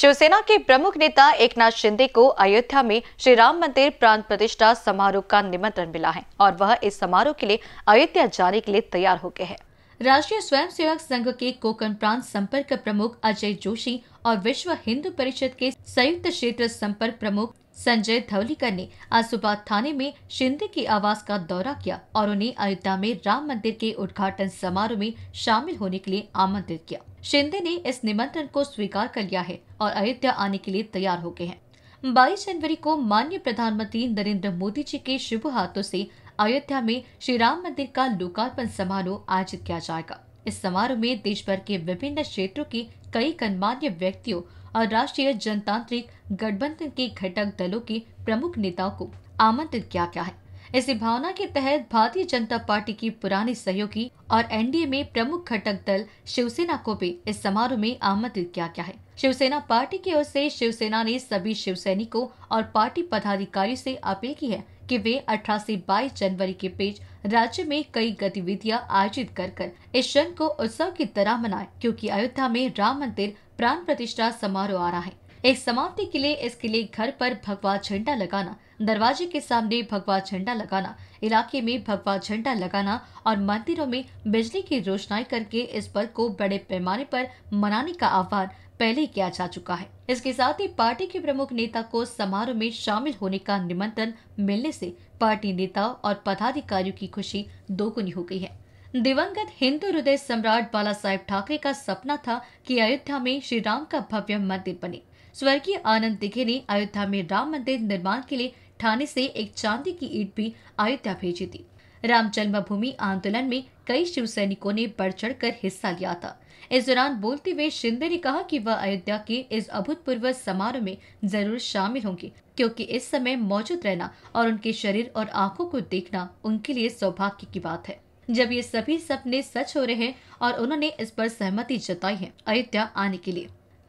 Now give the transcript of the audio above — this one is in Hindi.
शिवसेना के प्रमुख नेता एकनाथ शिंदे को अयोध्या में श्री राम मंदिर प्राण प्रतिष्ठा समारोह का निमंत्रण मिला है और वह इस समारोह के लिए अयोध्या जाने के लिए तैयार हो गए हैं राष्ट्रीय स्वयंसेवक संघ के कोकण प्रांत संपर्क प्रमुख अजय जोशी और विश्व हिंदू परिषद के संयुक्त क्षेत्र संपर्क प्रमुख संजय धवलीकर ने आज सुबह थाने में शिंदे के आवास का दौरा किया और उन्हें अयोध्या में राम मंदिर के उद्घाटन समारोह में शामिल होने के लिए आमंत्रित किया शिंदे ने इस निमंत्रण को स्वीकार कर लिया है और अयोध्या आने के लिए तैयार हो गए हैं 22 जनवरी को माननीय प्रधानमंत्री नरेंद्र मोदी जी के शुभ हाथों से अयोध्या में श्री राम मंदिर का लोकार्पण समारोह आयोजित किया जाएगा इस समारोह में देश भर के विभिन्न क्षेत्रों के कई गणमान्य व्यक्तियों और राष्ट्रीय जनतांत्रिक गठबंधन के घटक दलों के प्रमुख नेताओं को आमंत्रित किया गया है इसी भावना के तहत भारतीय जनता पार्टी की पुरानी सहयोगी और एनडीए में प्रमुख घटक दल शिवसेना को भी इस समारोह में आमंत्रित किया गया है शिवसेना पार्टी की ओर से शिवसेना ने सभी शिव सैनिकों और पार्टी पदाधिकारियों से अपील की है कि वे अठारह से बाईस जनवरी के बीच राज्य में कई गतिविधियां आयोजित कर कर इस क्षण को उत्सव की तरह मनाए क्योंकि अयोध्या में राम मंदिर प्राण प्रतिष्ठा समारोह आ रहा है एक समाप्ति के लिए इसके लिए घर पर भगवा झंडा लगाना दरवाजे के सामने भगवा झंडा लगाना इलाके में भगवा झंडा लगाना और मंदिरों में बिजली की रोशनाई करके इस पर्व को बड़े पैमाने पर मनाने का आह्वान पहले किया जा चुका है इसके साथ ही पार्टी के प्रमुख नेता को समारोह में शामिल होने का निमंत्रण मिलने से पार्टी नेताओं और पदाधिकारियों की खुशी दोगुनी हो गई है दिवंगत हिंदू हृदय सम्राट बाला साहेब ठाकरे का सपना था कि अयोध्या में श्री राम का भव्य मंदिर बने स्वर्गीय आनंद दिघे ने अयोध्या में राम मंदिर निर्माण के लिए थाने से एक चांदी की ईट भी अयोध्या भेजी थी राम जन्मभूमि आंदोलन में कई शिव सैनिकों ने बढ़ चढ़ कर हिस्सा लिया था इस दौरान बोलते हुए शिंदे ने कहा कि वह अयोध्या के इस अभूतपूर्व समारोह में जरूर शामिल होंगे क्योंकि इस समय मौजूद रहना और उनके शरीर और आंखों को देखना उनके लिए सौभाग्य की बात है जब ये सभी सपने सच हो रहे हैं और उन्होंने इस पर सहमति जताई है अयोध्या आने के लिए